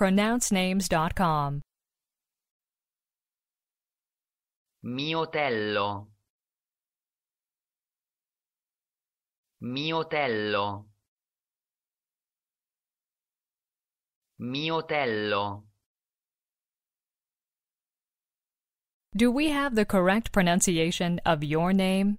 pronouncenames.com. Miotello. Miotello. Miotello. Do we have the correct pronunciation of your name?